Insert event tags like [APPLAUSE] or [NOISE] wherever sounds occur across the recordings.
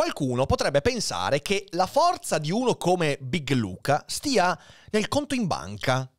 Qualcuno potrebbe pensare che la forza di uno come Big Luca stia nel conto in banca.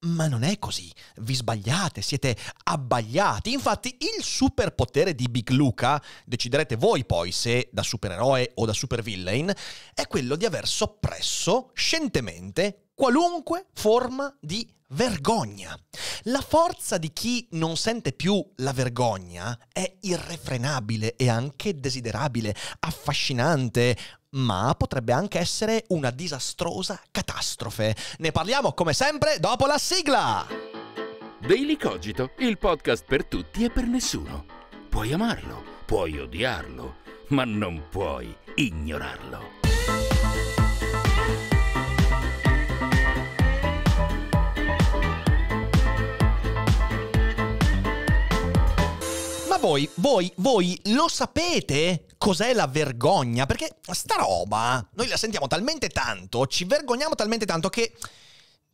Ma non è così. Vi sbagliate, siete abbagliati. Infatti, il superpotere di Big Luca, deciderete voi poi se da supereroe o da supervillain, è quello di aver soppresso scientemente qualunque forma di vergogna. La forza di chi non sente più la vergogna è irrefrenabile e anche desiderabile, affascinante, ma potrebbe anche essere una disastrosa catastrofe. Ne parliamo come sempre dopo la sigla. Daily Cogito, il podcast per tutti e per nessuno. Puoi amarlo, puoi odiarlo, ma non puoi ignorarlo. voi, voi, voi lo sapete cos'è la vergogna? Perché sta roba, noi la sentiamo talmente tanto, ci vergogniamo talmente tanto che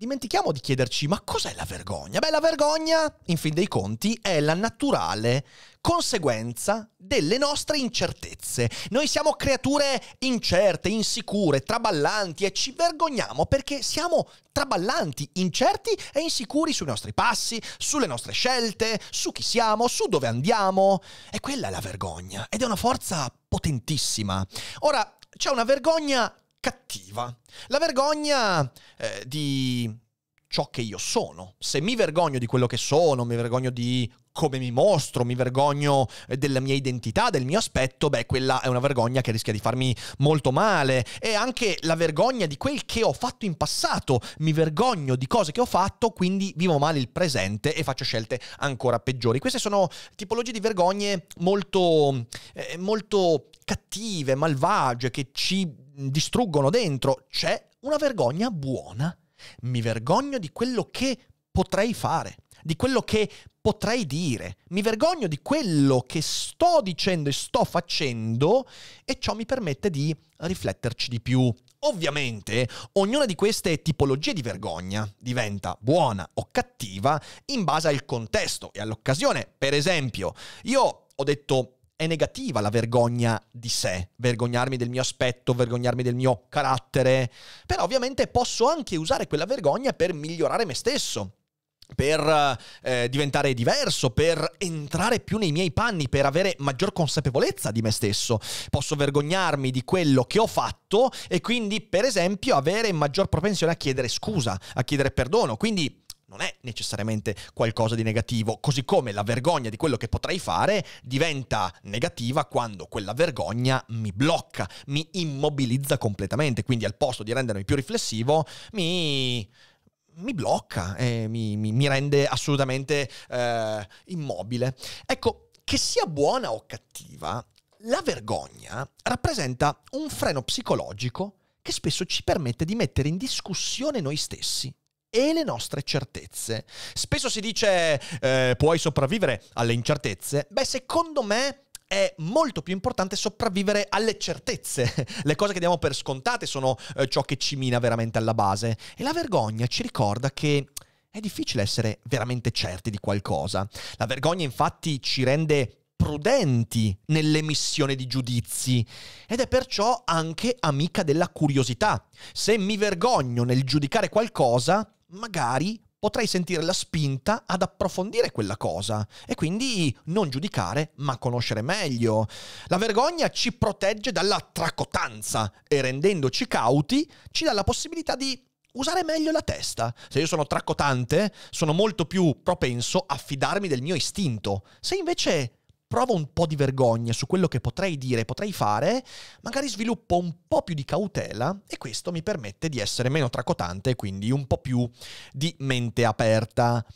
dimentichiamo di chiederci ma cos'è la vergogna? Beh, la vergogna, in fin dei conti, è la naturale conseguenza delle nostre incertezze. Noi siamo creature incerte, insicure, traballanti e ci vergogniamo perché siamo traballanti, incerti e insicuri sui nostri passi, sulle nostre scelte, su chi siamo, su dove andiamo. E quella è la vergogna ed è una forza potentissima. Ora, c'è una vergogna cattiva. La vergogna eh, di ciò che io sono. Se mi vergogno di quello che sono, mi vergogno di come mi mostro, mi vergogno eh, della mia identità, del mio aspetto, beh, quella è una vergogna che rischia di farmi molto male. E anche la vergogna di quel che ho fatto in passato, mi vergogno di cose che ho fatto, quindi vivo male il presente e faccio scelte ancora peggiori. Queste sono tipologie di vergogne molto, eh, molto cattive, malvagie, che ci Mm, distruggono dentro, c'è una vergogna buona. Mi vergogno di quello che potrei fare, di quello che potrei dire, mi vergogno di quello che sto dicendo e sto facendo e ciò mi permette di rifletterci di più. Ovviamente ognuna di queste tipologie di vergogna diventa buona o cattiva in base al contesto e all'occasione. Per esempio, io ho detto è negativa la vergogna di sé, vergognarmi del mio aspetto, vergognarmi del mio carattere, però ovviamente posso anche usare quella vergogna per migliorare me stesso, per eh, diventare diverso, per entrare più nei miei panni, per avere maggior consapevolezza di me stesso. Posso vergognarmi di quello che ho fatto e quindi, per esempio, avere maggior propensione a chiedere scusa, a chiedere perdono. Quindi non è necessariamente qualcosa di negativo, così come la vergogna di quello che potrei fare diventa negativa quando quella vergogna mi blocca, mi immobilizza completamente, quindi al posto di rendermi più riflessivo mi mi blocca e mi, mi, mi rende assolutamente eh, immobile. Ecco, che sia buona o cattiva, la vergogna rappresenta un freno psicologico che spesso ci permette di mettere in discussione noi stessi e le nostre certezze. Spesso si dice eh, puoi sopravvivere alle incertezze. Beh, secondo me è molto più importante sopravvivere alle certezze. [LAUGHS] Le cose che diamo per scontate sono eh, ciò che ci mina veramente alla base. E la vergogna ci ricorda che è difficile essere veramente certi di qualcosa. La vergogna infatti ci rende prudenti nell'emissione di giudizi ed è perciò anche amica della curiosità. Se mi vergogno nel giudicare qualcosa, magari potrei sentire la spinta ad approfondire quella cosa e quindi non giudicare ma conoscere meglio. La vergogna ci protegge dalla tracotanza e rendendoci cauti ci dà la possibilità di usare meglio la testa. Se io sono tracotante sono molto più propenso a fidarmi del mio istinto. Se invece provo un po' di vergogna su quello che potrei dire, potrei fare, magari sviluppo un po' più di cautela e questo mi permette di essere meno tracotante e quindi un po' più di mente aperta.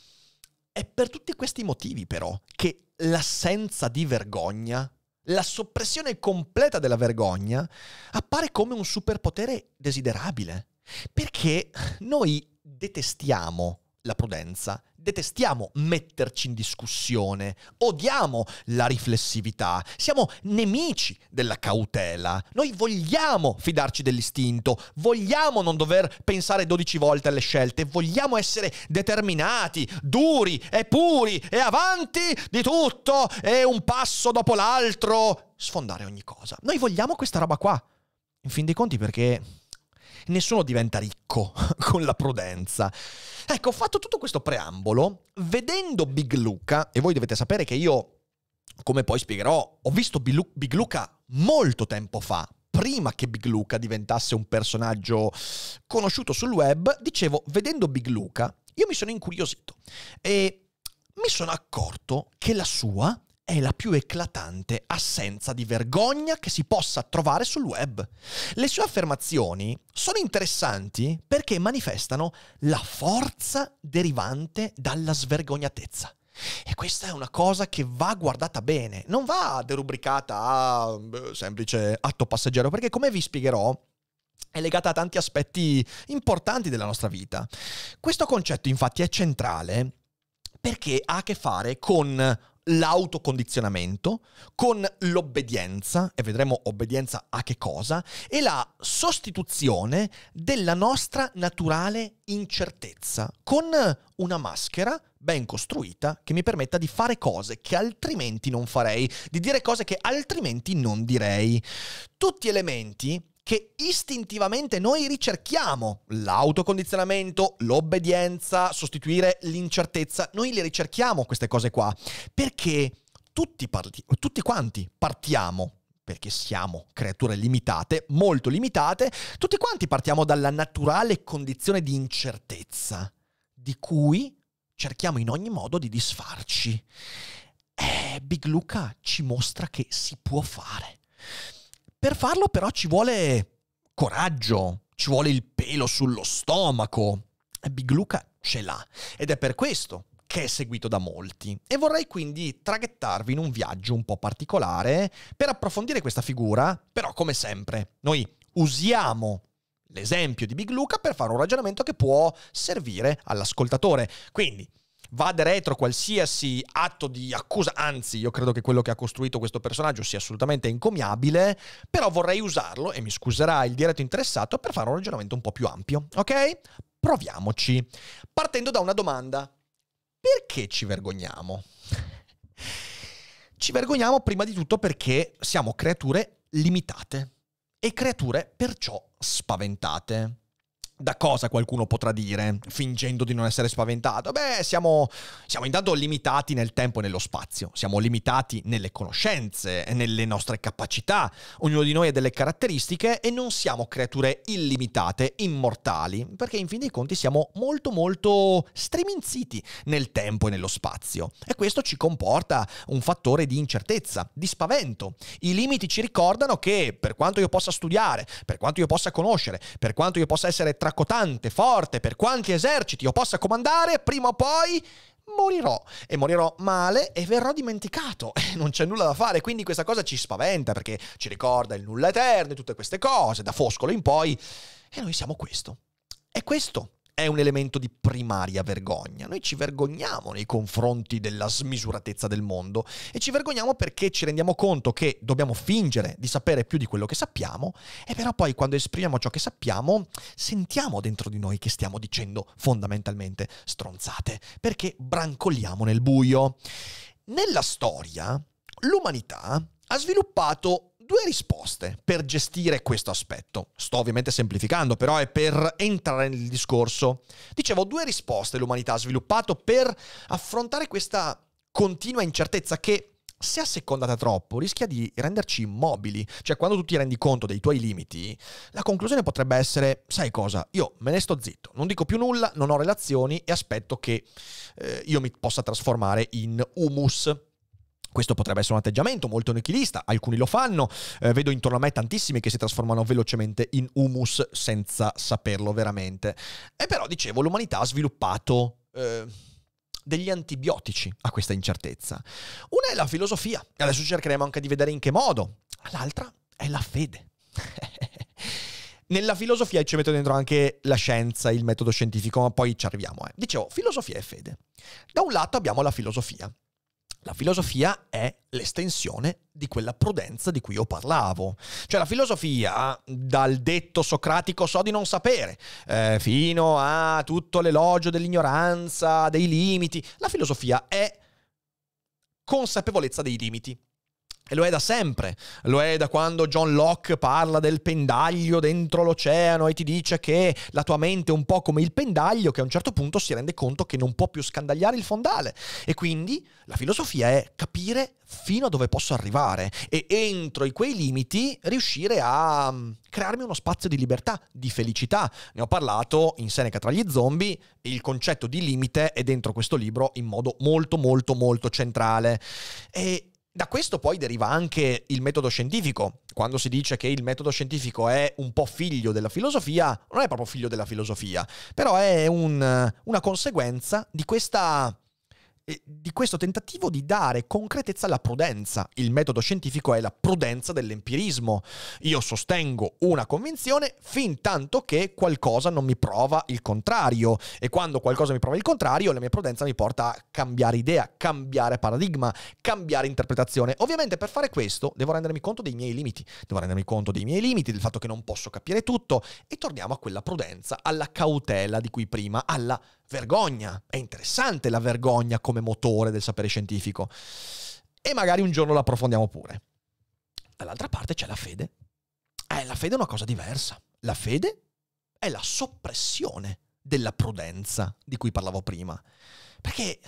È per tutti questi motivi però che l'assenza di vergogna, la soppressione completa della vergogna, appare come un superpotere desiderabile, perché noi detestiamo la prudenza, detestiamo metterci in discussione, odiamo la riflessività, siamo nemici della cautela, noi vogliamo fidarci dell'istinto, vogliamo non dover pensare 12 volte alle scelte, vogliamo essere determinati, duri e puri e avanti di tutto e un passo dopo l'altro, sfondare ogni cosa. Noi vogliamo questa roba qua, in fin dei conti perché nessuno diventa ricco [LAUGHS] con la prudenza. Ecco, ho fatto tutto questo preambolo vedendo Big Luca, e voi dovete sapere che io, come poi spiegherò, ho visto Big Luca molto tempo fa, prima che Big Luca diventasse un personaggio conosciuto sul web, dicevo, vedendo Big Luca, io mi sono incuriosito e mi sono accorto che la sua è la più eclatante assenza di vergogna che si possa trovare sul web. Le sue affermazioni sono interessanti perché manifestano la forza derivante dalla svergognatezza. E questa è una cosa che va guardata bene, non va derubricata a eh, semplice atto passeggero, perché come vi spiegherò è legata a tanti aspetti importanti della nostra vita. Questo concetto infatti è centrale perché ha a che fare con l'autocondizionamento, con l'obbedienza, e vedremo obbedienza a che cosa, e la sostituzione della nostra naturale incertezza con una maschera ben costruita che mi permetta di fare cose che altrimenti non farei, di dire cose che altrimenti non direi. Tutti elementi che istintivamente noi ricerchiamo. L'autocondizionamento, l'obbedienza, sostituire l'incertezza, noi le ricerchiamo queste cose qua, perché tutti, parti- tutti quanti partiamo perché siamo creature limitate, molto limitate, tutti quanti partiamo dalla naturale condizione di incertezza, di cui cerchiamo in ogni modo di disfarci. E eh, Big Luca ci mostra che si può fare. Per farlo però ci vuole coraggio, ci vuole il pelo sullo stomaco. Big Luca ce l'ha ed è per questo che è seguito da molti e vorrei quindi traghettarvi in un viaggio un po' particolare per approfondire questa figura, però come sempre noi usiamo l'esempio di Big Luca per fare un ragionamento che può servire all'ascoltatore. Quindi vada retro qualsiasi atto di accusa, anzi io credo che quello che ha costruito questo personaggio sia assolutamente encomiabile, però vorrei usarlo, e mi scuserà il diretto interessato, per fare un ragionamento un po' più ampio, ok? Proviamoci. Partendo da una domanda. Perché ci vergogniamo? Ci vergogniamo prima di tutto perché siamo creature limitate e creature perciò spaventate da cosa qualcuno potrà dire, fingendo di non essere spaventato? Beh, siamo, siamo intanto limitati nel tempo e nello spazio, siamo limitati nelle conoscenze, nelle nostre capacità, ognuno di noi ha delle caratteristiche e non siamo creature illimitate, immortali, perché in fin dei conti siamo molto molto striminziti nel tempo e nello spazio. E questo ci comporta un fattore di incertezza, di spavento. I limiti ci ricordano che per quanto io possa studiare, per quanto io possa conoscere, per quanto io possa essere tra accotante, forte, per quanti eserciti io possa comandare, prima o poi morirò e morirò male e verrò dimenticato [LAUGHS] e non c'è nulla da fare quindi questa cosa ci spaventa perché ci ricorda il nulla eterno e tutte queste cose da Foscolo in poi e noi siamo questo è questo è un elemento di primaria vergogna. Noi ci vergogniamo nei confronti della smisuratezza del mondo e ci vergogniamo perché ci rendiamo conto che dobbiamo fingere di sapere più di quello che sappiamo e però poi quando esprimiamo ciò che sappiamo sentiamo dentro di noi che stiamo dicendo fondamentalmente stronzate perché brancoliamo nel buio. Nella storia l'umanità ha sviluppato due risposte per gestire questo aspetto. Sto ovviamente semplificando, però è per entrare nel discorso. Dicevo, due risposte l'umanità ha sviluppato per affrontare questa continua incertezza che se assecondata troppo rischia di renderci immobili, cioè quando tu ti rendi conto dei tuoi limiti, la conclusione potrebbe essere, sai cosa, io me ne sto zitto, non dico più nulla, non ho relazioni e aspetto che eh, io mi possa trasformare in humus, questo potrebbe essere un atteggiamento molto nichilista, alcuni lo fanno, eh, vedo intorno a me tantissimi che si trasformano velocemente in humus senza saperlo veramente. E però, dicevo, l'umanità ha sviluppato... Eh, degli antibiotici a questa incertezza. Una è la filosofia, e adesso cercheremo anche di vedere in che modo. L'altra è la fede. [LAUGHS] Nella filosofia ci metto dentro anche la scienza, il metodo scientifico, ma poi ci arriviamo. Eh. Dicevo, filosofia e fede. Da un lato abbiamo la filosofia, la filosofia è l'estensione di quella prudenza di cui io parlavo. Cioè la filosofia, dal detto socratico so di non sapere, eh, fino a tutto l'elogio dell'ignoranza, dei limiti, la filosofia è consapevolezza dei limiti. E lo è da sempre, lo è da quando John Locke parla del pendaglio dentro l'oceano e ti dice che la tua mente è un po' come il pendaglio che a un certo punto si rende conto che non può più scandagliare il fondale. E quindi la filosofia è capire fino a dove posso arrivare e entro i quei limiti riuscire a mm, crearmi uno spazio di libertà, di felicità. Ne ho parlato in Seneca tra gli zombie, il concetto di limite è dentro questo libro in modo molto molto molto centrale. E da questo poi deriva anche il metodo scientifico. Quando si dice che il metodo scientifico è un po' figlio della filosofia, non è proprio figlio della filosofia, però è un, una conseguenza di questa di questo tentativo di dare concretezza alla prudenza. Il metodo scientifico è la prudenza dell'empirismo. Io sostengo una convinzione fin tanto che qualcosa non mi prova il contrario e quando qualcosa mi prova il contrario la mia prudenza mi porta a cambiare idea, cambiare paradigma, cambiare interpretazione. Ovviamente per fare questo devo rendermi conto dei miei limiti, devo rendermi conto dei miei limiti, del fatto che non posso capire tutto e torniamo a quella prudenza, alla cautela di cui prima, alla vergogna. È interessante la vergogna come motore del sapere scientifico. E magari un giorno la approfondiamo pure. Dall'altra parte c'è la fede. Eh, la fede è una cosa diversa. La fede è la soppressione della prudenza di cui parlavo prima. Perché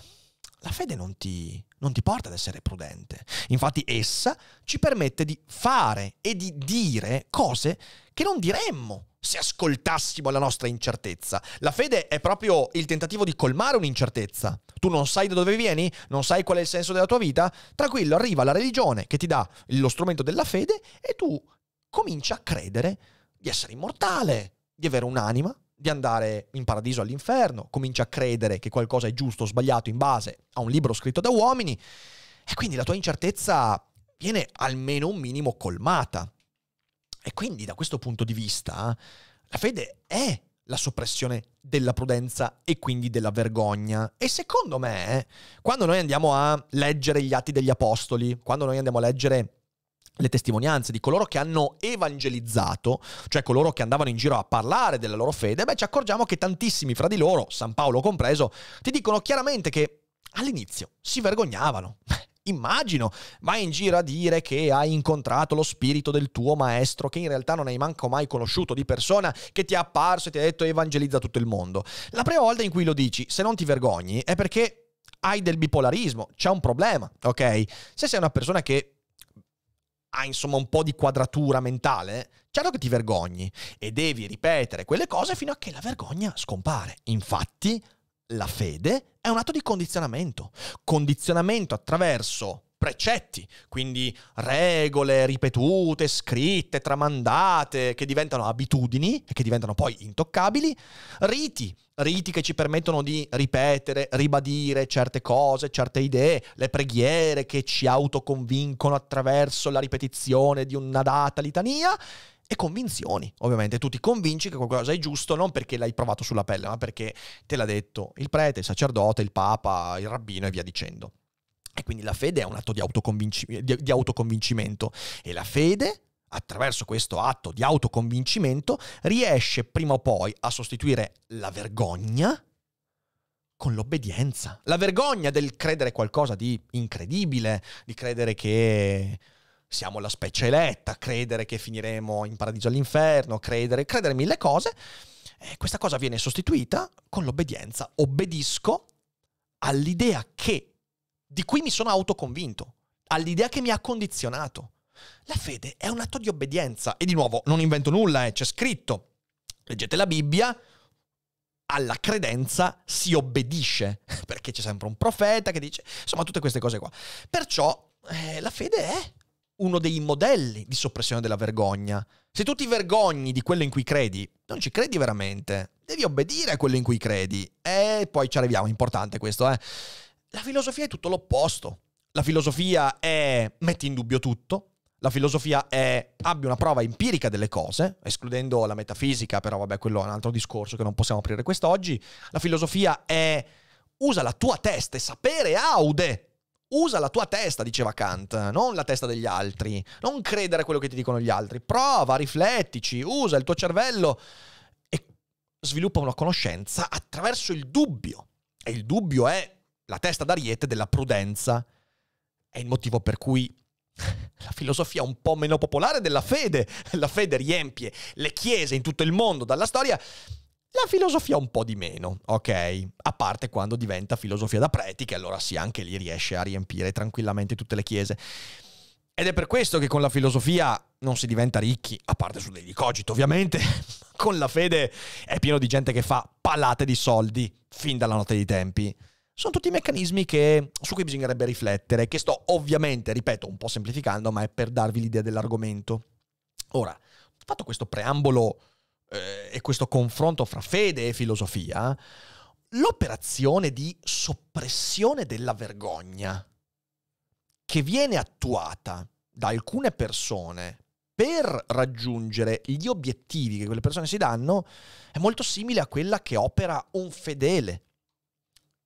la fede non ti, non ti porta ad essere prudente. Infatti essa ci permette di fare e di dire cose che non diremmo se ascoltassimo la nostra incertezza. La fede è proprio il tentativo di colmare un'incertezza. Tu non sai da dove vieni, non sai qual è il senso della tua vita, tranquillo, arriva la religione che ti dà lo strumento della fede e tu cominci a credere di essere immortale, di avere un'anima, di andare in paradiso all'inferno, cominci a credere che qualcosa è giusto o sbagliato in base a un libro scritto da uomini e quindi la tua incertezza viene almeno un minimo colmata. E quindi da questo punto di vista la fede è la soppressione della prudenza e quindi della vergogna. E secondo me, quando noi andiamo a leggere gli atti degli apostoli, quando noi andiamo a leggere le testimonianze di coloro che hanno evangelizzato, cioè coloro che andavano in giro a parlare della loro fede, beh ci accorgiamo che tantissimi fra di loro, San Paolo compreso, ti dicono chiaramente che all'inizio si vergognavano immagino, vai in giro a dire che hai incontrato lo spirito del tuo maestro, che in realtà non hai manco mai conosciuto di persona, che ti è apparso e ti ha detto evangelizza tutto il mondo. La prima volta in cui lo dici, se non ti vergogni, è perché hai del bipolarismo, c'è un problema, ok? Se sei una persona che ha insomma un po' di quadratura mentale, certo che ti vergogni e devi ripetere quelle cose fino a che la vergogna scompare. Infatti, la fede è un atto di condizionamento, condizionamento attraverso precetti, quindi regole ripetute, scritte, tramandate, che diventano abitudini e che diventano poi intoccabili, riti, riti che ci permettono di ripetere, ribadire certe cose, certe idee, le preghiere che ci autoconvincono attraverso la ripetizione di una data litania e convinzioni, ovviamente. Tu ti convinci che qualcosa è giusto non perché l'hai provato sulla pelle, ma perché te l'ha detto il prete, il sacerdote, il papa, il rabbino e via dicendo. E quindi la fede è un atto di, autoconvinci- di, di autoconvincimento e la fede attraverso questo atto di autoconvincimento riesce prima o poi a sostituire la vergogna con l'obbedienza. La vergogna del credere qualcosa di incredibile, di credere che siamo la specie eletta, credere che finiremo in paradiso all'inferno, credere, credere mille cose. Eh, questa cosa viene sostituita con l'obbedienza. Obbedisco all'idea che, di cui mi sono autoconvinto, all'idea che mi ha condizionato. La fede è un atto di obbedienza. E di nuovo, non invento nulla, eh, c'è scritto. Leggete la Bibbia, alla credenza si obbedisce, [LAUGHS] perché c'è sempre un profeta che dice, insomma, tutte queste cose qua. Perciò eh, la fede è uno dei modelli di soppressione della vergogna. Se tu ti vergogni di quello in cui credi, non ci credi veramente. Devi obbedire a quello in cui credi. E poi ci arriviamo, è importante questo, eh. La filosofia è tutto l'opposto. La filosofia è metti in dubbio tutto. La filosofia è abbia una prova empirica delle cose, escludendo la metafisica, però vabbè, quello è un altro discorso che non possiamo aprire quest'oggi. La filosofia è usa la tua testa e sapere aude usa la tua testa, diceva Kant, non la testa degli altri. Non credere a quello che ti dicono gli altri. Prova, riflettici, usa il tuo cervello e sviluppa una conoscenza attraverso il dubbio. E il dubbio è la testa d'ariete della prudenza. È il motivo per cui [LAUGHS] la filosofia un po' meno popolare della fede. [LAUGHS] La fede riempie le chiese in tutto il mondo dalla storia la filosofia un po' di meno, ok? A parte quando diventa filosofia da preti, che allora sì, anche lì riesce a riempire tranquillamente tutte le chiese. Ed è per questo che con la filosofia non si diventa ricchi, a parte su degli cogito ovviamente, [LAUGHS] con la fede è pieno di gente che fa palate di soldi fin dalla notte dei tempi. Sono tutti meccanismi che, su cui bisognerebbe riflettere, che sto ovviamente, ripeto, un po' semplificando, ma è per darvi l'idea dell'argomento. Ora, fatto questo preambolo eh, e questo confronto fra fede e filosofia, l'operazione di soppressione della vergogna che viene attuata da alcune persone per raggiungere gli obiettivi che quelle persone si danno è molto simile a quella che opera un fedele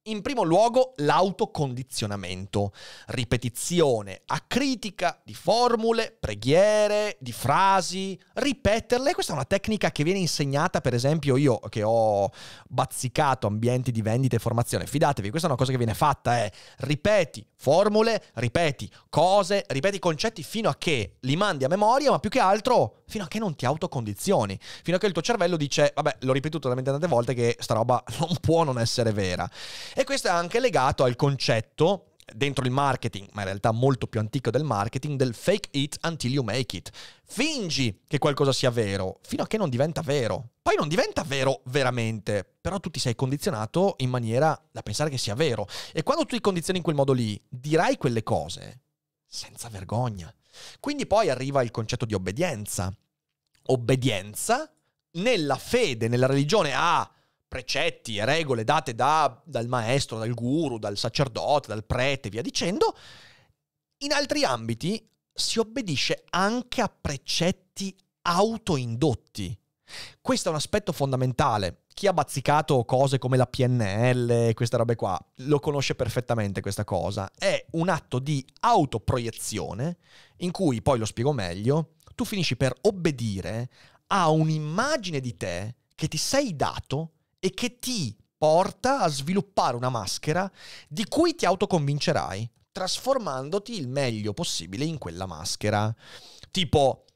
in primo luogo l'autocondizionamento, ripetizione a critica di formule, preghiere, di frasi, ripeterle. Questa è una tecnica che viene insegnata, per esempio, io che ho bazzicato ambienti di vendita e formazione. Fidatevi, questa è una cosa che viene fatta, è eh. ripeti formule, ripeti cose, ripeti concetti fino a che li mandi a memoria, ma più che altro fino a che non ti autocondizioni, fino a che il tuo cervello dice, vabbè, l'ho ripetuto talmente tante volte che sta roba [LAUGHS] non può non essere vera. E questo è anche legato al concetto dentro il marketing, ma in realtà molto più antico del marketing, del fake it until you make it. Fingi che qualcosa sia vero, fino a che non diventa vero. Poi non diventa vero veramente, però tu ti sei condizionato in maniera da pensare che sia vero. E quando tu ti condizioni in quel modo lì, dirai quelle cose senza vergogna. Quindi poi arriva il concetto di obbedienza. Obbedienza nella fede, nella religione. Ah, precetti, e regole date da, dal maestro, dal guru, dal sacerdote, dal prete, via dicendo, in altri ambiti si obbedisce anche a precetti autoindotti. Questo è un aspetto fondamentale. Chi ha bazzicato cose come la PNL, queste robe qua, lo conosce perfettamente questa cosa. È un atto di autoproiezione in cui, poi lo spiego meglio, tu finisci per obbedire a un'immagine di te che ti sei dato e che ti porta a sviluppare una maschera di cui ti autoconvincerai, trasformandoti il meglio possibile in quella maschera. Tipo,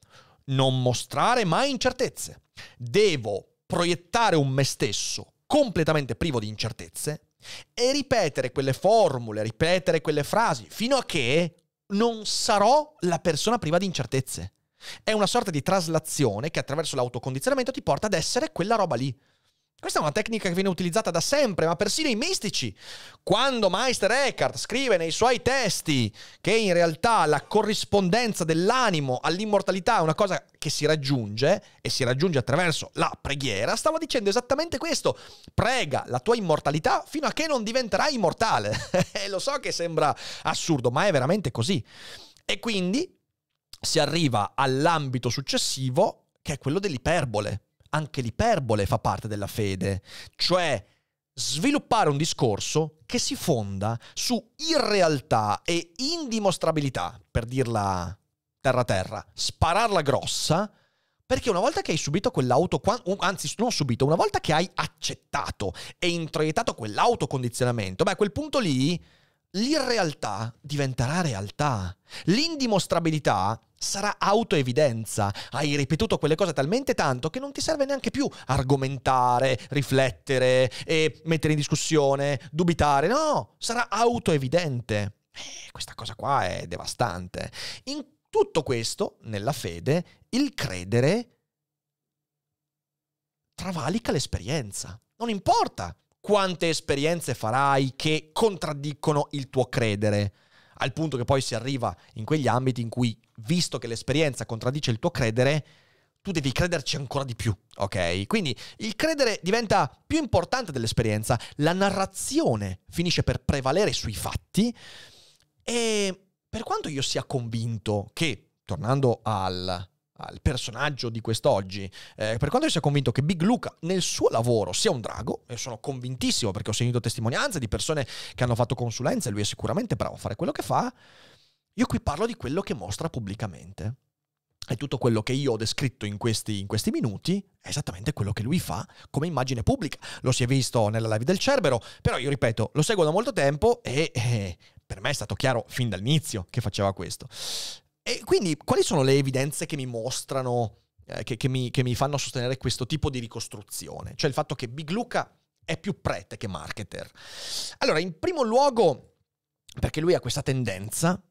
non mostrare mai incertezze. Devo proiettare un me stesso completamente privo di incertezze e ripetere quelle formule, ripetere quelle frasi, fino a che non sarò la persona priva di incertezze. È una sorta di traslazione che attraverso l'autocondizionamento ti porta ad essere quella roba lì. Questa è una tecnica che viene utilizzata da sempre, ma persino i mistici. Quando Meister Eckhart scrive nei suoi testi che in realtà la corrispondenza dell'animo all'immortalità è una cosa che si raggiunge e si raggiunge attraverso la preghiera, stava dicendo esattamente questo. Prega la tua immortalità fino a che non diventerai immortale. [LAUGHS] E lo so che sembra assurdo, ma è veramente così. E quindi si arriva all'ambito successivo che è quello dell'iperbole anche l'iperbole fa parte della fede, cioè sviluppare un discorso che si fonda su irrealtà e indimostrabilità, per dirla terra-terra, spararla grossa, perché una volta che hai subito quell'auto, anzi non subito, una volta che hai accettato e introiettato quell'autocondizionamento, beh a quel punto lì l'irrealtà diventerà realtà. L'indimostrabilità sarà autoevidenza. Hai ripetuto quelle cose talmente tanto che non ti serve neanche più argomentare, riflettere e mettere in discussione, dubitare. No, sarà autoevidente. Eh, questa cosa qua è devastante. In tutto questo, nella fede, il credere travalica l'esperienza. Non importa quante esperienze farai che contraddicono il tuo credere, al punto che poi si arriva in quegli ambiti in cui visto che l'esperienza contraddice il tuo credere, tu devi crederci ancora di più, ok? Quindi il credere diventa più importante dell'esperienza, la narrazione finisce per prevalere sui fatti e per quanto io sia convinto che, tornando al, al personaggio di quest'oggi, eh, per quanto io sia convinto che Big Luca nel suo lavoro sia un drago, e sono convintissimo perché ho sentito testimonianze di persone che hanno fatto consulenza e lui è sicuramente bravo a fare quello che fa, io qui parlo di quello che mostra pubblicamente. E tutto quello che io ho descritto in questi, in questi, minuti è esattamente quello che lui fa come immagine pubblica. Lo si è visto nella live del Cerbero, però io ripeto, lo seguo da molto tempo e eh, per me è stato chiaro fin dall'inizio che faceva questo. E quindi quali sono le evidenze che mi mostrano, eh, che, che, mi, che mi fanno sostenere questo tipo di ricostruzione? Cioè il fatto che Big Luca è più prete che marketer. Allora, in primo luogo, perché lui ha questa tendenza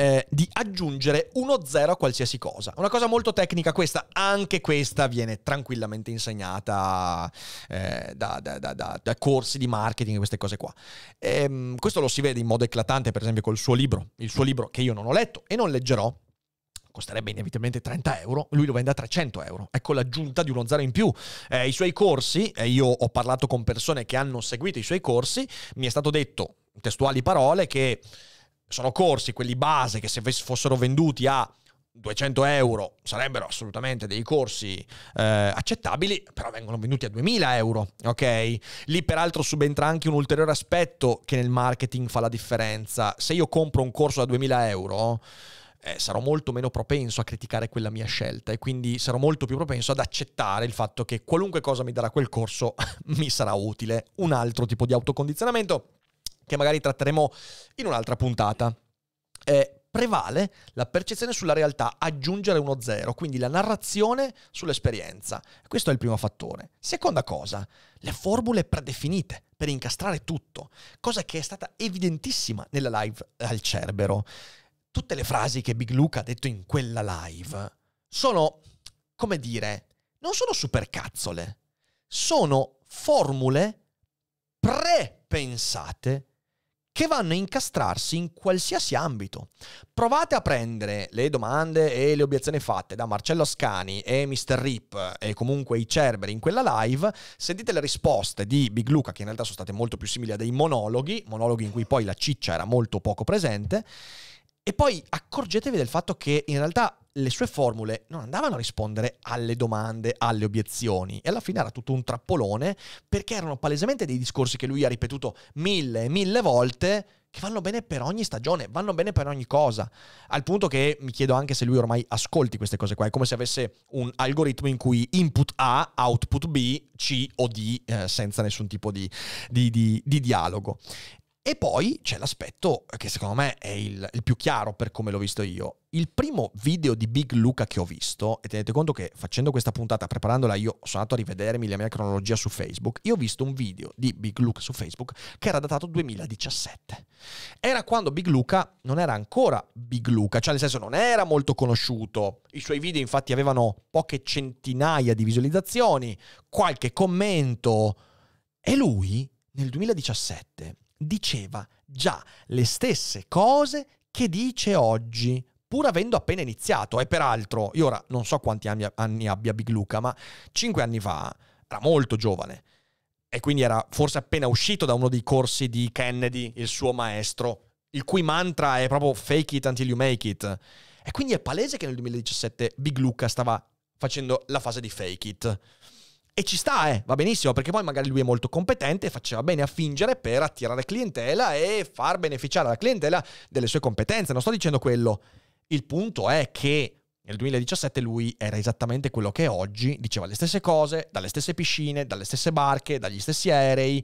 eh, di aggiungere uno zero a qualsiasi cosa. Una cosa molto tecnica questa, anche questa viene tranquillamente insegnata eh, da, da, da, da, corsi di marketing e queste cose qua. E, ehm, questo lo si vede in modo eclatante, per esempio, col suo libro, il suo libro che io non ho letto e non leggerò, costerebbe inevitabilmente 30 euro, lui lo vende a 300 euro. Ecco l'aggiunta di uno zero in più. Eh, I suoi corsi, eh, io ho parlato con persone che hanno seguito i suoi corsi, mi è stato detto, testuali parole, che sono corsi, quelli base, che se fossero venduti a 200 euro sarebbero assolutamente dei corsi eh, accettabili, però vengono venduti a 2000 euro, ok? Lì peraltro subentra anche un ulteriore aspetto che nel marketing fa la differenza. Se io compro un corso da 2000 euro, eh, sarò molto meno propenso a criticare quella mia scelta e quindi sarò molto più propenso ad accettare il fatto che qualunque cosa mi darà quel corso [LAUGHS] mi sarà utile. Un altro tipo di autocondizionamento che magari tratteremo in un'altra puntata. Eh, prevale la percezione sulla realtà, aggiungere uno zero, quindi la narrazione sull'esperienza. Questo è il primo fattore. Seconda cosa, le formule predefinite per incastrare tutto, cosa che è stata evidentissima nella live al Cerbero. Tutte le frasi che Big Luca ha detto in quella live sono, come dire, non sono supercazzole, sono formule pre-pensate che vanno a incastrarsi in qualsiasi ambito. Provate a prendere le domande e le obiezioni fatte da Marcello Ascani e Mr. Rip e comunque i Cerberi in quella live, sentite le risposte di Big Luca, che in realtà sono state molto più simili a dei monologhi, monologhi in cui poi la ciccia era molto poco presente, e poi accorgetevi del fatto che in realtà le sue formule non andavano a rispondere alle domande, alle obiezioni e alla fine era tutto un trappolone perché erano palesemente dei discorsi che lui ha ripetuto mille e mille volte che vanno bene per ogni stagione, vanno bene per ogni cosa, al punto che mi chiedo anche se lui ormai ascolti queste cose qua, è come se avesse un algoritmo in cui input A, output B, C o D eh, senza nessun tipo di, di, di, di dialogo. E poi c'è l'aspetto che secondo me è il, il, più chiaro per come l'ho visto io. Il primo video di Big Luca che ho visto, e tenete conto che facendo questa puntata, preparandola io, sono andato a rivedermi la mia cronologia su Facebook, io ho visto un video di Big Luca su Facebook che era datato 2017. Era quando Big Luca non era ancora Big Luca, cioè nel senso non era molto conosciuto. I suoi video infatti avevano poche centinaia di visualizzazioni, qualche commento, e lui nel 2017 diceva già le stesse cose che dice oggi, pur avendo appena iniziato. E peraltro, io ora non so quanti anni, anni abbia Big Luca, ma cinque anni fa era molto giovane. E quindi era forse appena uscito da uno dei corsi di Kennedy, il suo maestro, il cui mantra è proprio fake it until you make it. E quindi è palese che nel 2017 Big Luca stava facendo la fase di fake it. E ci sta, eh, va benissimo, perché poi magari lui è molto competente, e faceva bene a fingere per attirare clientela e far beneficiare la clientela delle sue competenze. Non sto dicendo quello. Il punto è che nel 2017 lui era esattamente quello che è oggi, diceva le stesse cose, dalle stesse piscine, dalle stesse barche, dagli stessi aerei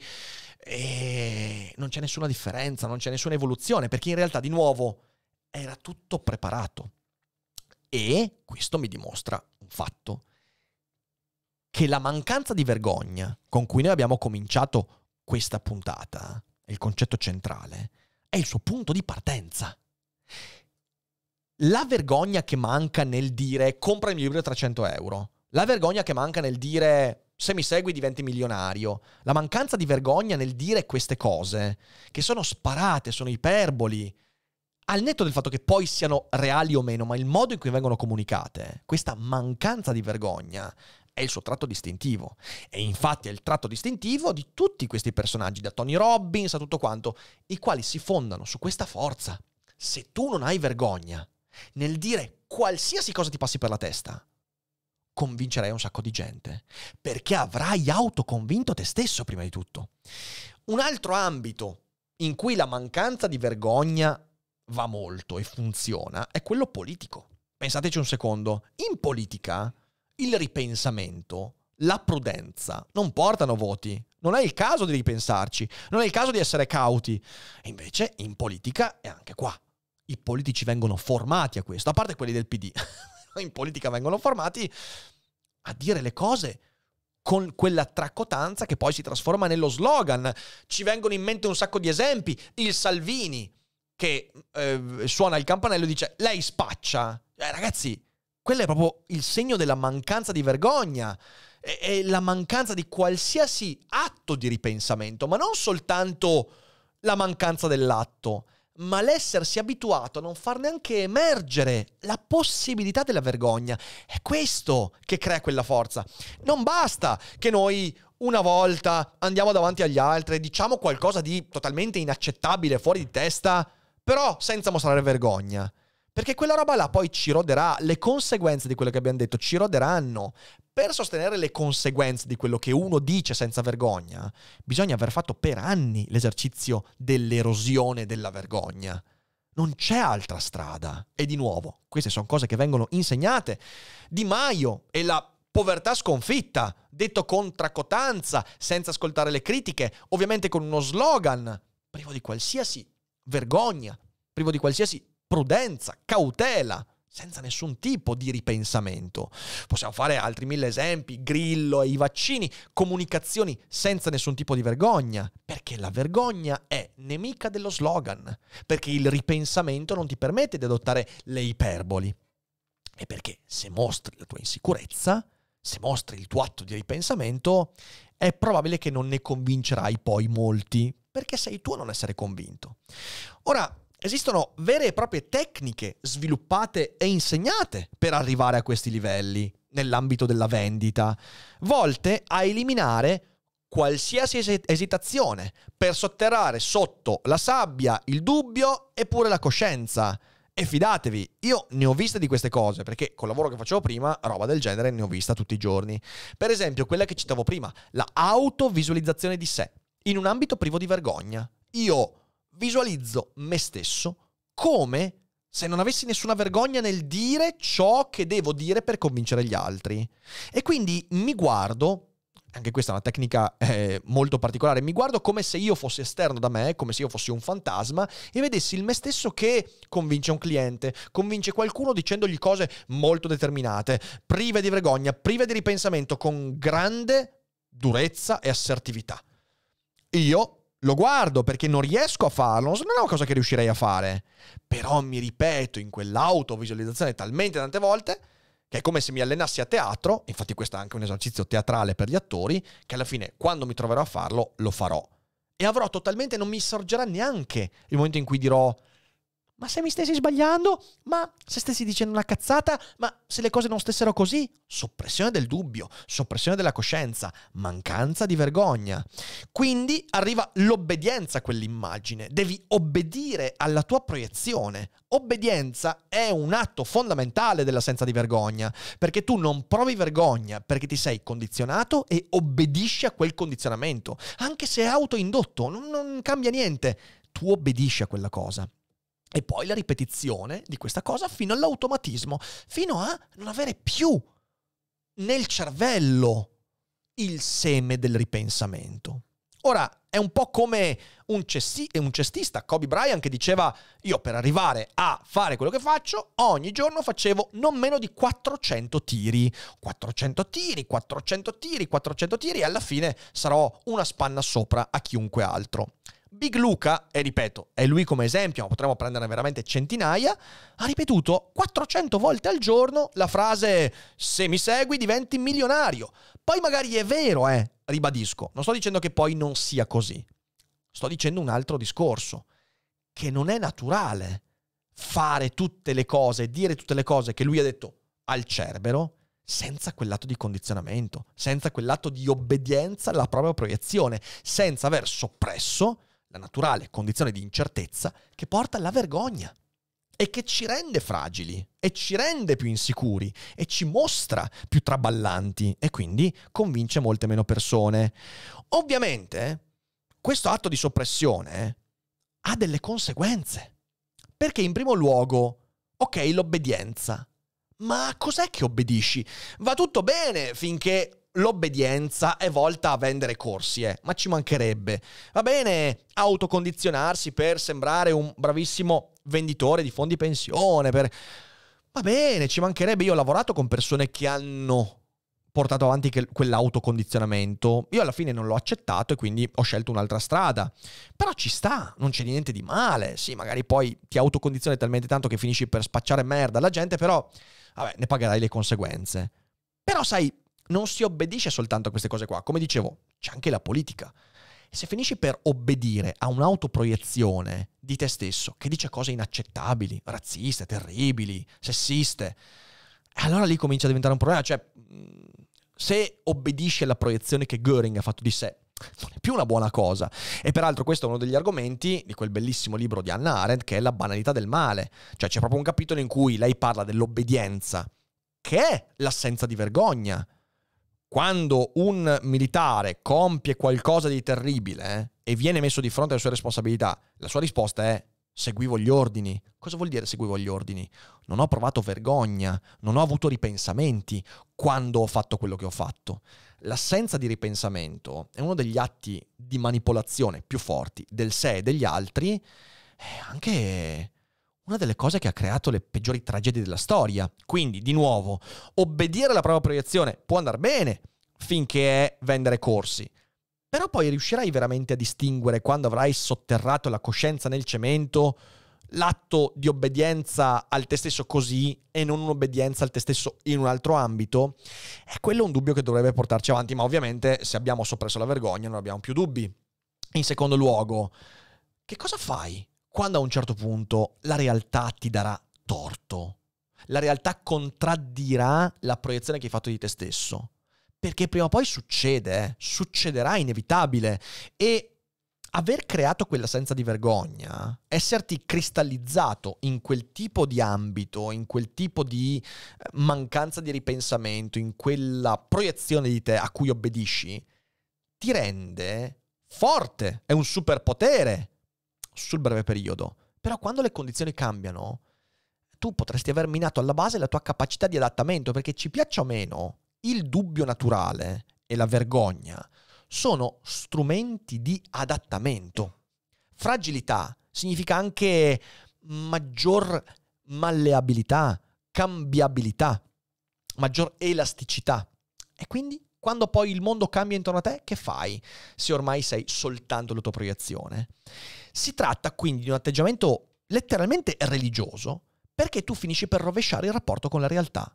e non c'è nessuna differenza, non c'è nessuna evoluzione, perché in realtà di nuovo era tutto preparato. E questo mi dimostra un fatto che la mancanza di vergogna con cui noi abbiamo cominciato questa puntata, il concetto centrale, è il suo punto di partenza. La vergogna che manca nel dire compra il mio libro a 300 euro, la vergogna che manca nel dire se mi segui diventi milionario, la mancanza di vergogna nel dire queste cose, che sono sparate, sono iperboli, al netto del fatto che poi siano reali o meno, ma il modo in cui vengono comunicate, questa mancanza di vergogna è il suo tratto distintivo. E infatti è il tratto distintivo di tutti questi personaggi, da Tony Robbins a tutto quanto, i quali si fondano su questa forza. Se tu non hai vergogna nel dire qualsiasi cosa ti passi per la testa, convincerai un sacco di gente, perché avrai autoconvinto te stesso prima di tutto. Un altro ambito in cui la mancanza di vergogna va molto e funziona è quello politico. Pensateci un secondo, in politica il ripensamento, la prudenza non portano voti. Non è il caso di ripensarci, non è il caso di essere cauti. E invece in politica è anche qua. I politici vengono formati a questo, a parte quelli del PD. [LAUGHS] in politica vengono formati a dire le cose con quella tracotanza che poi si trasforma nello slogan. Ci vengono in mente un sacco di esempi. Il Salvini che eh, suona il campanello e dice lei spaccia. Eh, ragazzi, quello è proprio il segno della mancanza di vergogna e, la mancanza di qualsiasi atto di ripensamento, ma non soltanto la mancanza dell'atto, ma l'essersi abituato a non far neanche emergere la possibilità della vergogna. È questo che crea quella forza. Non basta che noi una volta andiamo davanti agli altri, diciamo qualcosa di totalmente inaccettabile, fuori di testa, però senza mostrare vergogna. Perché quella roba là poi ci roderà, le conseguenze di quello che abbiamo detto ci roderanno. Per sostenere le conseguenze di quello che uno dice senza vergogna, bisogna aver fatto per anni l'esercizio dell'erosione della vergogna. Non c'è altra strada. E di nuovo, queste sono cose che vengono insegnate. Di Maio e la povertà sconfitta, detto con tracotanza, senza ascoltare le critiche, ovviamente con uno slogan privo di qualsiasi vergogna, privo di qualsiasi prudenza, cautela, senza nessun tipo di ripensamento. Possiamo fare altri mille esempi, Grillo e i vaccini, comunicazioni senza nessun tipo di vergogna, perché la vergogna è nemica dello slogan, perché il ripensamento non ti permette di adottare le iperboli. E perché se mostri la tua insicurezza, se mostri il tuo atto di ripensamento, è probabile che non ne convincerai poi molti, perché sei tu a non essere convinto. Ora, esistono vere e proprie tecniche sviluppate e insegnate per arrivare a questi livelli nell'ambito della vendita, volte a eliminare qualsiasi esitazione per sotterrare sotto la sabbia il dubbio e pure la coscienza. E fidatevi, io ne ho viste di queste cose, perché col lavoro che facevo prima, roba del genere ne ho vista tutti i giorni. Per esempio, quella che citavo prima, la autovisualizzazione di sé, in un ambito privo di vergogna. Io visualizzo me stesso come se non avessi nessuna vergogna nel dire ciò che devo dire per convincere gli altri. E quindi mi guardo, anche questa è una tecnica eh, molto particolare, mi guardo come se io fossi esterno da me, come se io fossi un fantasma e vedessi il me stesso che convince un cliente, convince qualcuno dicendogli cose molto determinate, prive di vergogna, prive di ripensamento, con grande durezza e assertività. Io lo guardo perché non riesco a farlo, non è una cosa che riuscirei a fare, però mi ripeto in quell'autovisualizzazione talmente tante volte che è come se mi allenassi a teatro, infatti questo è anche un esercizio teatrale per gli attori, che alla fine quando mi troverò a farlo lo farò. E avrò totalmente, non mi sorgerà neanche il momento in cui dirò ma se mi stessi sbagliando, ma se stessi dicendo una cazzata, ma se le cose non stessero così, soppressione del dubbio, soppressione della coscienza, mancanza di vergogna. Quindi arriva l'obbedienza a quell'immagine, devi obbedire alla tua proiezione. Obbedienza è un atto fondamentale dell'assenza di vergogna, perché tu non provi vergogna perché ti sei condizionato e obbedisci a quel condizionamento, anche se è autoindotto, non, non cambia niente tu obbedisci a quella cosa. E poi la ripetizione di questa cosa fino all'automatismo, fino a non avere più nel cervello il seme del ripensamento. Ora, è un po' come un, cessi- un cestista, Kobe Bryant, che diceva io per arrivare a fare quello che faccio, ogni giorno facevo non meno di 400 tiri. 400 tiri, 400 tiri, 400 tiri e alla fine sarò una spanna sopra a chiunque altro. Big Luca, e ripeto, è lui come esempio, ma potremmo prenderne veramente centinaia, ha ripetuto 400 volte al giorno la frase se mi segui diventi milionario. Poi magari è vero, eh, ribadisco, non sto dicendo che poi non sia così. Sto dicendo un altro discorso, che non è naturale fare tutte le cose, dire tutte le cose che lui ha detto al cerbero senza quell'atto di condizionamento, senza quell'atto di obbedienza alla propria proiezione, senza aver soppresso la naturale condizione di incertezza che porta alla vergogna e che ci rende fragili e ci rende più insicuri e ci mostra più traballanti e quindi convince molte meno persone. Ovviamente questo atto di soppressione ha delle conseguenze, perché in primo luogo, ok, l'obbedienza, ma cos'è che obbedisci? Va tutto bene finché l'obbedienza è volta a vendere corsi, eh, ma ci mancherebbe. Va bene autocondizionarsi per sembrare un bravissimo venditore di fondi pensione, per... va bene, ci mancherebbe. Io ho lavorato con persone che hanno portato avanti quell'autocondizionamento. Io alla fine non l'ho accettato e quindi ho scelto un'altra strada. Però ci sta, non c'è niente di male. Sì, magari poi ti autocondizioni talmente tanto che finisci per spacciare merda alla gente, però vabbè, ne pagherai le conseguenze. Però sai, non si obbedisce soltanto a queste cose qua. Come dicevo, c'è anche la politica. se finisci per obbedire a un'autoproiezione di te stesso che dice cose inaccettabili, razziste, terribili, sessiste, allora lì comincia a diventare un problema. Cioè, mm, se obbedisci alla proiezione che Göring ha fatto di sé, non è più una buona cosa. E peraltro questo è uno degli argomenti di quel bellissimo libro di Anna Arendt che è la banalità del male. Cioè c'è proprio un capitolo in cui lei parla dell'obbedienza, che è l'assenza di vergogna quando un militare compie qualcosa di terribile eh, e viene messo di fronte alle sue responsabilità, la sua risposta è seguivo gli ordini. Cosa vuol dire seguivo gli ordini? Non ho provato vergogna, non ho avuto ripensamenti quando ho fatto quello che ho fatto. L'assenza di ripensamento è uno degli atti di manipolazione più forti del sé e degli altri, eh, anche una delle cose che ha creato le peggiori tragedie della storia. Quindi, di nuovo, obbedire alla propria proiezione può andare bene finché è vendere corsi. Però poi riuscirai veramente a distinguere quando avrai sotterrato la coscienza nel cemento l'atto di obbedienza al te stesso così e non un'obbedienza al te stesso in un altro ambito? È quello un dubbio che dovrebbe portarci avanti, ma ovviamente se abbiamo soppresso la vergogna non abbiamo più dubbi. In secondo luogo, che cosa fai quando a un certo punto la realtà ti darà torto. La realtà contraddirà la proiezione che hai fatto di te stesso. Perché prima o poi succede, eh? succederà inevitabile. E aver creato quell'assenza di vergogna, esserti cristallizzato in quel tipo di ambito, in quel tipo di eh, mancanza di ripensamento, in quella proiezione di te a cui obbedisci, ti rende forte, è un superpotere, sul breve periodo. Però quando le condizioni cambiano, tu potresti aver minato alla base la tua capacità di adattamento, perché ci piaccia o meno, il dubbio naturale e la vergogna sono strumenti di adattamento. Fragilità significa anche maggior malleabilità, cambiabilità, maggior elasticità. E quindi quando poi il mondo cambia intorno a te, che fai se ormai sei soltanto la tua proiezione? Si tratta quindi di un atteggiamento letteralmente religioso perché tu finisci per rovesciare il rapporto con la realtà.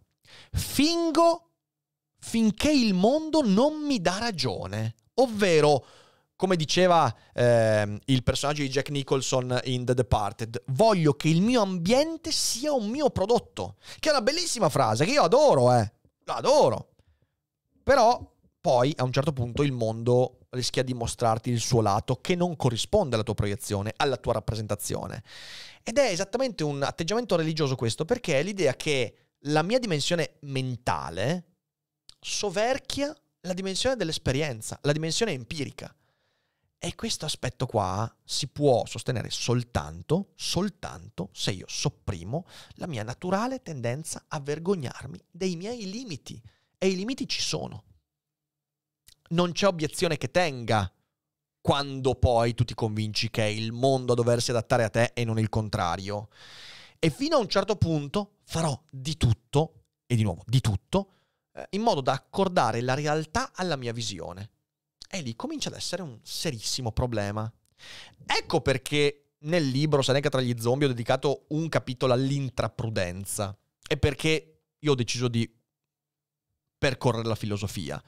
Fingo finché il mondo non mi dà ragione, ovvero come diceva eh, il personaggio di Jack Nicholson in The Departed, voglio che il mio ambiente sia un mio prodotto, che è una bellissima frase che io adoro, eh. L'adoro. Però poi a un certo punto il mondo rischia di mostrarti il suo lato che non corrisponde alla tua proiezione, alla tua rappresentazione. Ed è esattamente un atteggiamento religioso questo, perché è l'idea che la mia dimensione mentale soverchia la dimensione dell'esperienza, la dimensione empirica. E questo aspetto qua si può sostenere soltanto, soltanto se io sopprimo la mia naturale tendenza a vergognarmi dei miei limiti. E i limiti ci sono non c'è obiezione che tenga quando poi tu ti convinci che è il mondo a doversi adattare a te e non il contrario. E fino a un certo punto farò di tutto, e di nuovo di tutto, eh, in modo da accordare la realtà alla mia visione. E lì comincia ad essere un serissimo problema. Ecco perché nel libro Seneca tra gli zombie ho dedicato un capitolo all'intraprudenza e perché io ho deciso di percorrere la filosofia.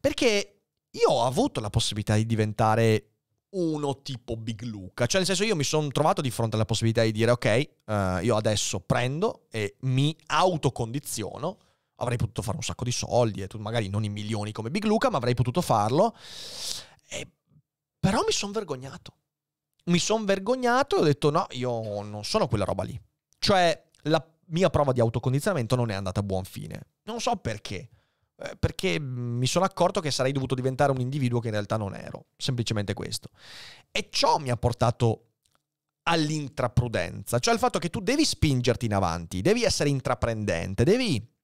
Perché io ho avuto la possibilità di diventare uno tipo Big Luca. Cioè, nel senso, io mi sono trovato di fronte alla possibilità di dire, ok, uh, io adesso prendo e mi autocondiziono. Avrei potuto fare un sacco di soldi, e tu, magari non in milioni come Big Luca, ma avrei potuto farlo. E... Però mi sono vergognato. Mi sono vergognato e ho detto, no, io non sono quella roba lì. Cioè, la mia prova di autocondizionamento non è andata a buon fine. Non so perché. Eh, perché mm, mi sono accorto che sarei dovuto diventare un individuo che in realtà non ero, semplicemente questo. E ciò mi ha portato all'intraprudenza, cioè al fatto che tu devi spingerti in avanti, devi essere intraprendente, devi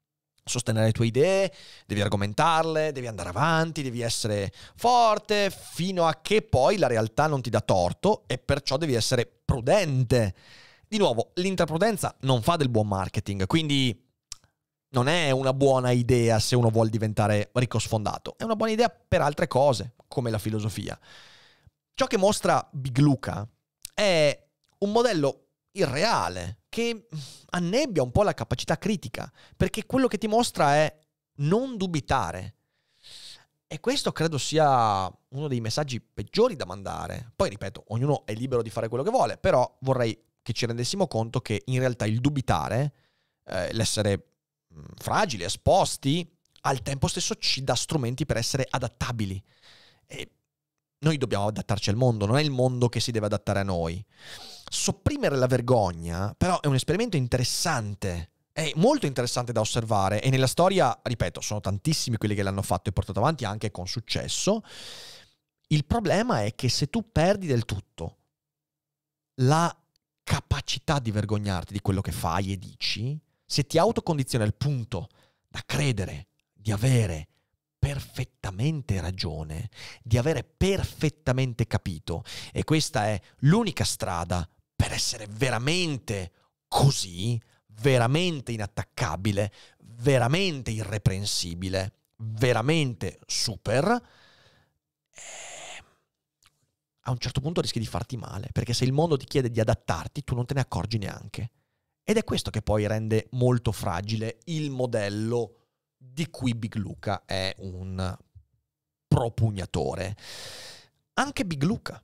sostenere le tue idee, devi argomentarle, devi andare avanti, devi essere forte, fino a che poi la realtà non ti dà torto e perciò devi essere prudente. Di nuovo, l'intraprudenza non fa del buon marketing, quindi non è una buona idea se uno vuole diventare ricco sfondato, è una buona idea per altre cose, come la filosofia. Ciò che mostra Big Luca è un modello irreale che annebbia un po' la capacità critica, perché quello che ti mostra è non dubitare. E questo credo sia uno dei messaggi peggiori da mandare. Poi ripeto, ognuno è libero di fare quello che vuole, però vorrei che ci rendessimo conto che in realtà il dubitare, eh, l'essere fragili, esposti, al tempo stesso ci dà strumenti per essere adattabili. E noi dobbiamo adattarci al mondo, non è il mondo che si deve adattare a noi. Sopprimere la vergogna, però, è un esperimento interessante. È molto interessante da osservare e nella storia, ripeto, sono tantissimi quelli che l'hanno fatto e portato avanti anche con successo. Il problema è che se tu perdi del tutto la capacità di vergognarti di quello che fai e dici, se ti autocondiziona al punto da credere di avere perfettamente ragione, di avere perfettamente capito, e questa è l'unica strada per essere veramente così, veramente inattaccabile, veramente irreprensibile, veramente super, ehm, a un certo punto rischi di farti male, perché se il mondo ti chiede di adattarti, tu non te ne accorgi neanche. Ed è questo che poi rende molto fragile il modello di cui Big Luca è un propugnatore. Anche Big Luca,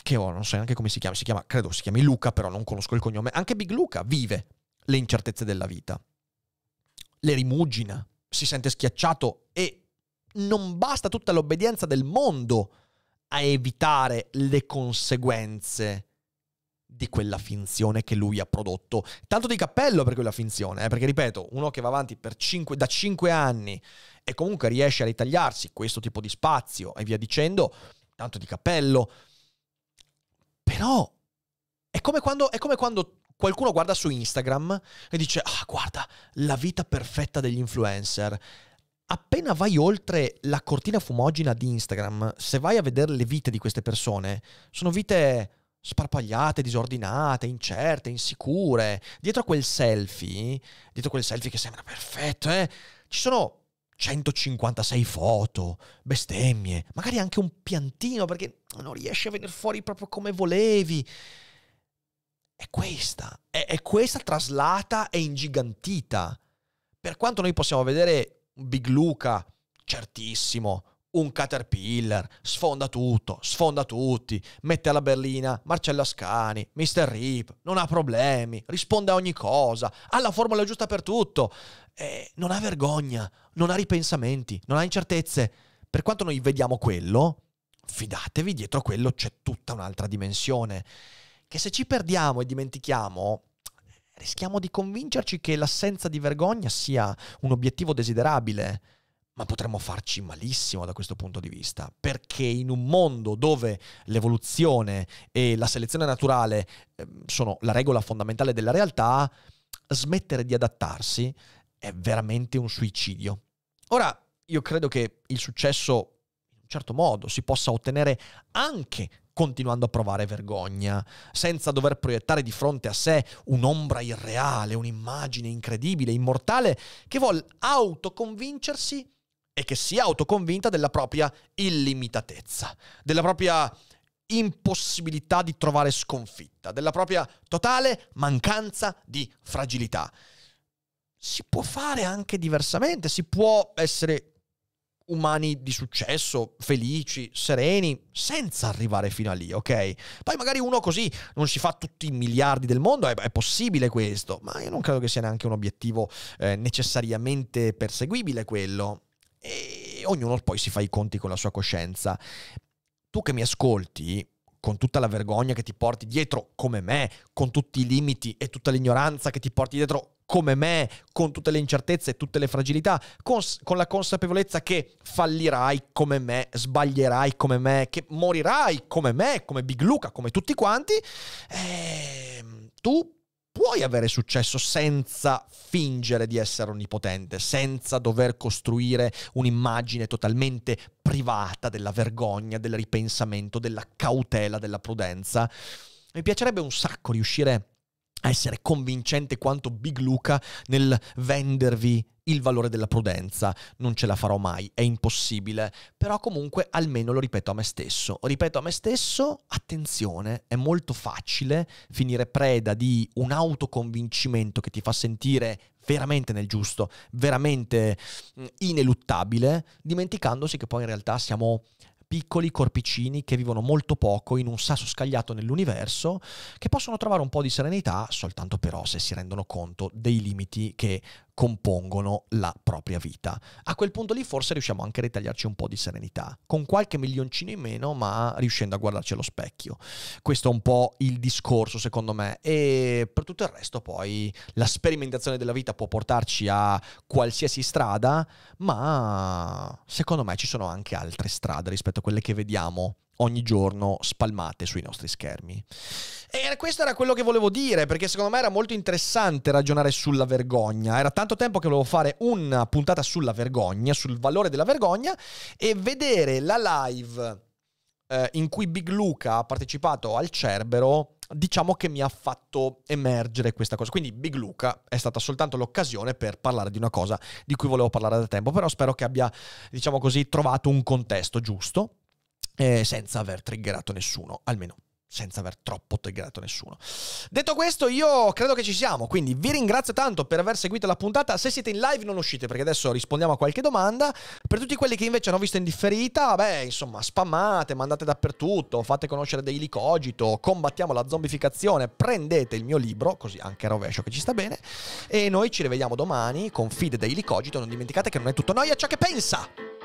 che ora non so neanche come si chiama, si chiama, credo si chiami Luca, però non conosco il cognome, anche Big Luca vive le incertezze della vita, le rimugina, si sente schiacciato e non basta tutta l'obbedienza del mondo a evitare le conseguenze di quella finzione che lui ha prodotto. Tanto di cappello per quella finzione, eh? perché ripeto, uno che va avanti cinque, da 5 anni e comunque riesce a ritagliarsi questo tipo di spazio e via dicendo, tanto di cappello. Però è come quando, è come quando qualcuno guarda su Instagram e dice, ah guarda, la vita perfetta degli influencer appena vai oltre la cortina fumogena di Instagram, se vai a vedere le vite di queste persone, sono vite sparpagliate, disordinate, incerte, insicure. Dietro a quel selfie, dietro a quel selfie che sembra perfetto, eh, ci sono 156 foto, bestemmie, magari anche un piantino perché non riesci a venire fuori proprio come volevi. È questa, è, è questa traslata e ingigantita. Per quanto noi possiamo vedere Big Luca, certissimo, un caterpillar, sfonda tutto, sfonda tutti, mette alla berlina Marcello Ascani, Mr. Rip, non ha problemi, risponde a ogni cosa, ha la formula giusta per tutto, eh, non ha vergogna, non ha ripensamenti, non ha incertezze. Per quanto noi vediamo quello, fidatevi, dietro quello c'è tutta un'altra dimensione, che se ci perdiamo e dimentichiamo, rischiamo di convincerci che l'assenza di vergogna sia un obiettivo desiderabile ma potremmo farci malissimo da questo punto di vista, perché in un mondo dove l'evoluzione e la selezione naturale ehm, sono la regola fondamentale della realtà, smettere di adattarsi è veramente un suicidio. Ora, io credo che il successo, in un certo modo, si possa ottenere anche continuando a provare vergogna, senza dover proiettare di fronte a sé un'ombra irreale, un'immagine incredibile, immortale, che vuol autoconvincersi e che sia autoconvinta della propria illimitatezza, della propria impossibilità di trovare sconfitta, della propria totale mancanza di fragilità. Si può fare anche diversamente, si può essere umani di successo, felici, sereni, senza arrivare fino a lì, ok? Poi magari uno così non si fa tutti i miliardi del mondo, è, è possibile questo, ma io non credo che sia neanche un obiettivo eh, necessariamente perseguibile quello e ognuno poi si fa i conti con la sua coscienza. Tu che mi ascolti, con tutta la vergogna che ti porti dietro come me, con tutti i limiti e tutta l'ignoranza che ti porti dietro come me, con tutte le incertezze e tutte le fragilità, con, con, la consapevolezza che fallirai come me, sbaglierai come me, che morirai come me, come Big Luca, come tutti quanti, eh, tu puoi avere successo senza fingere di essere onnipotente, senza dover costruire un'immagine totalmente privata della vergogna, del ripensamento, della cautela, della prudenza. Mi piacerebbe un sacco riuscire a a essere convincente quanto Big Luca nel vendervi il valore della prudenza. Non ce la farò mai, è impossibile, però comunque almeno lo ripeto a me stesso. Ripeto a me stesso, attenzione, è molto facile finire preda di un autoconvincimento che ti fa sentire veramente nel giusto, veramente mm, ineluttabile, dimenticandosi che poi in realtà siamo piccoli corpicini che vivono molto poco in un sasso scagliato nell'universo, che possono trovare un po' di serenità soltanto però se si rendono conto dei limiti che compongono la propria vita. A quel punto lì forse riusciamo anche a ritagliarci un po' di serenità, con qualche milioncino in meno, ma riuscendo a guardarci allo specchio. Questo è un po' il discorso secondo me e per tutto il resto poi la sperimentazione della vita può portarci a qualsiasi strada, ma secondo me ci sono anche altre strade rispetto a quelle che vediamo ogni giorno spalmate sui nostri schermi. E questo era quello che volevo dire, perché secondo me era molto interessante ragionare sulla vergogna. Era tanto tempo che volevo fare una puntata sulla vergogna, sul valore della vergogna e vedere la live eh, in cui Big Luca ha partecipato al Cerbero diciamo che mi ha fatto emergere questa cosa. Quindi Big Luca è stata soltanto l'occasione per parlare di una cosa di cui volevo parlare da tempo, però spero che abbia, diciamo così, trovato un contesto giusto eh, senza aver triggerato nessuno, almeno senza aver troppo triggerato nessuno. Detto questo, io credo che ci siamo, quindi vi ringrazio tanto per aver seguito la puntata. Se siete in live non uscite perché adesso rispondiamo a qualche domanda. Per tutti quelli che invece hanno visto in differita, beh, insomma, spammate, mandate dappertutto, fate conoscere dei licogito, combattiamo la zombificazione, prendete il mio libro, così anche a rovescio che ci sta bene, e noi ci rivediamo domani con Feed dei licogito. Non dimenticate che non è tutto noia, ciò che pensa.